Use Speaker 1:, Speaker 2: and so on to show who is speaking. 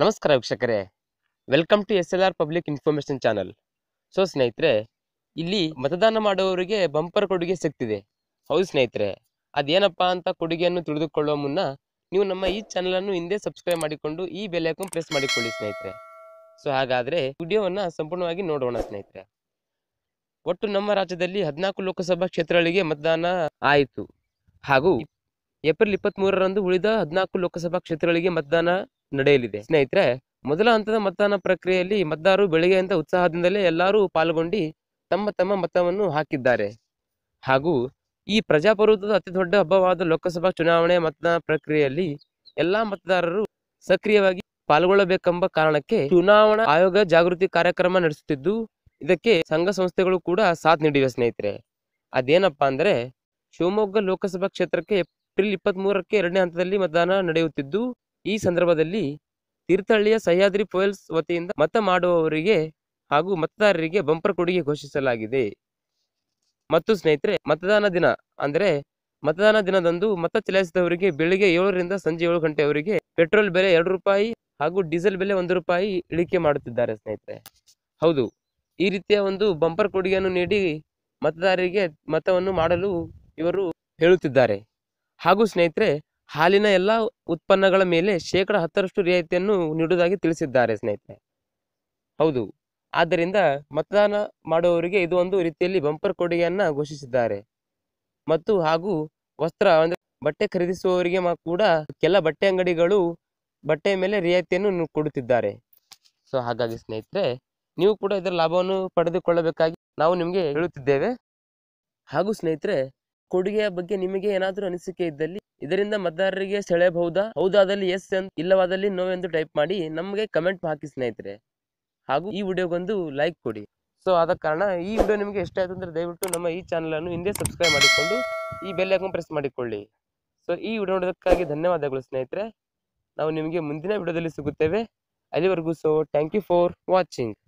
Speaker 1: ನಮಸ್ಕಾರ ವೀಕ್ಷಕರೇ welcome to S L R public information channel so ಸ್ನೇಹಿತರೆ ಇಲ್ಲಿ ಮತದಾನ ಮಾಡುವವರಿಗೆ ಬಂಪರ್ ಕೊಡುಗೆ ಸಿಗ್ತಿದೆ ಹೌದು ಸ್ನೇಹಿತರೆ ಅದೇನಪ್ಪ ಅಂತ ಕೊಡುಗೆಯನ್ನು ತಿಳಿದುಕೊಳ್ಳುವ ಮುನ್ನ ನೀವು ನಮ್ಮ ಈ ಚಾನಲನ್ನು ಹಿಂದೆ ಸಬ್ಸ್ಕ್ರೈಬ್ ಮಾಡಿಕೊಂಡು ಈ ಬೆಲೆ ಪ್ರೆಸ್ ಮಾಡಿಕೊಳ್ಳಿ ಸ್ನೇಹಿತರೆ ಸೊ ಹಾಗಾದರೆ ವಿಡಿಯೋವನ್ನು ಸಂಪೂರ್ಣವಾಗಿ ನೋಡೋಣ ಸ್ನೇಹಿತರೆ ಒಟ್ಟು ನಮ್ಮ ರಾಜ್ಯದಲ್ಲಿ ಹದಿನಾಲ್ಕು ಲೋಕಸಭಾ ಕ್ಷೇತ್ರಗಳಿಗೆ ಮತದಾನ ಆಯಿತು ಹಾಗೂ ಏಪ್ರಿಲ್ ಇಪ್ಪತ್ತ್ ಉಳಿದ ಹದಿನಾಲ್ಕು ಲೋಕಸಭಾ ಕ್ಷೇತ್ರಗಳಿಗೆ ಮತದಾನ ನಡೆಯಲಿದೆ ಸ್ನೇಹಿತರೆ ಮೊದಲ ಹಂತದ ಮತದಾನ ಪ್ರಕ್ರಿಯೆಯಲ್ಲಿ ಮತದಾರರು ಬೆಳಗ್ಗೆಯಿಂದ ಉತ್ಸಾಹದಿಂದಲೇ ಎಲ್ಲರೂ ಪಾಲ್ಗೊಂಡು ತಮ್ಮ ತಮ್ಮ ಮತವನ್ನು ಹಾಕಿದ್ದಾರೆ ಹಾಗೂ ಈ ಪ್ರಜಾಪ್ರಭುತ್ವದ ಅತಿ ದೊಡ್ಡ ಹಬ್ಬವಾದ ಲೋಕಸಭಾ ಚುನಾವಣೆ ಮತದಾನ ಪ್ರಕ್ರಿಯೆಯಲ್ಲಿ ಎಲ್ಲಾ ಮತದಾರರು ಸಕ್ರಿಯವಾಗಿ ಪಾಲ್ಗೊಳ್ಳಬೇಕೆಂಬ ಕಾರಣಕ್ಕೆ ಚುನಾವಣಾ ಆಯೋಗ ಜಾಗೃತಿ ಕಾರ್ಯಕ್ರಮ ನಡೆಸುತ್ತಿದ್ದು ಇದಕ್ಕೆ ಸಂಘ ಸಂಸ್ಥೆಗಳು ಕೂಡ ಸಾಥ್ ನೀಡಿವೆ ಸ್ನೇಹಿತರೆ ಅದೇನಪ್ಪಾ ಅಂದ್ರೆ ಶಿವಮೊಗ್ಗ ಲೋಕಸಭಾ ಕ್ಷೇತ್ರಕ್ಕೆ ಏಪ್ರಿಲ್ ಇಪ್ಪತ್ತ್ ಮೂರಕ್ಕೆ ಎರಡನೇ ಹಂತದಲ್ಲಿ ಮತದಾನ ನಡೆಯುತ್ತಿದ್ದು ಈ ಸಂದರ್ಭದಲ್ಲಿ ತೀರ್ಥಹಳ್ಳಿಯ ಸಹ್ಯಾದ್ರಿ ಪೋಯಲ್ಸ್ ವತಿಯಿಂದ ಮತ ಮಾಡುವವರಿಗೆ ಹಾಗೂ ಮತದಾರರಿಗೆ ಬಂಪರ್ ಕೊಡುಗೆ ಘೋಷಿಸಲಾಗಿದೆ ಮತ್ತು ಸ್ನೇಹಿತರೆ ಮತದಾನ ದಿನ ಅಂದರೆ ಮತದಾನ ದಿನದಂದು ಮತ ಚಲಾಯಿಸಿದವರಿಗೆ ಬೆಳಿಗ್ಗೆ ಏಳರಿಂದ ಸಂಜೆ ಏಳು ಗಂಟೆವರೆಗೆ ಪೆಟ್ರೋಲ್ ಬೆಲೆ ಎರಡು ರೂಪಾಯಿ ಹಾಗೂ ಡೀಸೆಲ್ ಬೆಲೆ ಒಂದು ರೂಪಾಯಿ ಇಳಿಕೆ ಮಾಡುತ್ತಿದ್ದಾರೆ ಸ್ನೇಹಿತರೆ ಹೌದು ಈ ರೀತಿಯ ಒಂದು ಬಂಪರ್ ಕೊಡುಗೆಯನ್ನು ನೀಡಿ ಮತದಾರರಿಗೆ ಮತವನ್ನು ಮಾಡಲು ಇವರು ಹೇಳುತ್ತಿದ್ದಾರೆ ಹಾಗೂ ಸ್ನೇಹಿತರೆ ಹಾಲಿನ ಎಲ್ಲ ಉತ್ಪನ್ನಗಳ ಮೇಲೆ ಶೇಕಡ ಹತ್ತರಷ್ಟು ರಿಯಾಯಿತಿಯನ್ನು ನೀಡುವುದಾಗಿ ತಿಳಿಸಿದ್ದಾರೆ ಸ್ನೇಹಿತರೆ ಹೌದು ಆದ್ದರಿಂದ ಮತದಾನ ಮಾಡುವವರಿಗೆ ಇದು ಒಂದು ರೀತಿಯಲ್ಲಿ ಬಂಪರ್ ಕೊಡುಗೆಯನ್ನ ಘೋಷಿಸಿದ್ದಾರೆ ಮತ್ತು ಹಾಗೂ ವಸ್ತ್ರ ಅಂದ್ರೆ ಬಟ್ಟೆ ಖರೀದಿಸುವವರಿಗೆ ಕೂಡ ಕೆಲ ಬಟ್ಟೆ ಅಂಗಡಿಗಳು ಬಟ್ಟೆಯ ಮೇಲೆ ರಿಯಾಯಿತಿಯನ್ನು ಕೊಡುತ್ತಿದ್ದಾರೆ ಸೊ ಹಾಗಾಗಿ ಸ್ನೇಹಿತರೆ ನೀವು ಕೂಡ ಇದರ ಲಾಭವನ್ನು ಪಡೆದುಕೊಳ್ಳಬೇಕಾಗಿ ನಾವು ನಿಮಗೆ ಹೇಳುತ್ತಿದ್ದೇವೆ ಹಾಗೂ ಸ್ನೇಹಿತರೆ ಕೊಡುಗೆಯ ಬಗ್ಗೆ ನಿಮಗೆ ಏನಾದರೂ ಅನಿಸಿಕೆ ಇದ್ದಲ್ಲಿ ಇದರಿಂದ ಮತದಾರರಿಗೆ ಸೆಳೆಯಬಹುದಾ ಹೌದಾದಲ್ಲಿ ಎಸ್ ಇಲ್ಲವಾದಲ್ಲಿ ನೋ ಎಂದು ಟೈಪ್ ಮಾಡಿ ನಮಗೆ ಕಮೆಂಟ್ ಹಾಕಿ ಸ್ನೇಹಿತರೆ ಹಾಗೂ ಈ ವಿಡಿಯೋಗೊಂದು ಲೈಕ್ ಕೊಡಿ ಸೊ ಆದ ಕಾರಣ ಈ ವಿಡಿಯೋ ನಿಮಗೆ ಇಷ್ಟ ಆಯ್ತು ಅಂದರೆ ದಯವಿಟ್ಟು ನಮ್ಮ ಈ ಚಾನಲನ್ನು ಹಿಂದೆ ಸಬ್ಸ್ಕ್ರೈಬ್ ಮಾಡಿಕೊಂಡು ಈ ಬೆಲ್ ಹಾಕೊಂಡು ಪ್ರೆಸ್ ಮಾಡಿಕೊಳ್ಳಿ ಸೊ ಈ ವಿಡಿಯೋ ನೋಡೋದಕ್ಕಾಗಿ ಧನ್ಯವಾದಗಳು ಸ್ನೇಹಿತರೆ ನಾವು ನಿಮಗೆ ಮುಂದಿನ ವಿಡಿಯೋದಲ್ಲಿ ಸಿಗುತ್ತೇವೆ ಅಲ್ಲಿವರೆಗೂ so thank you for watching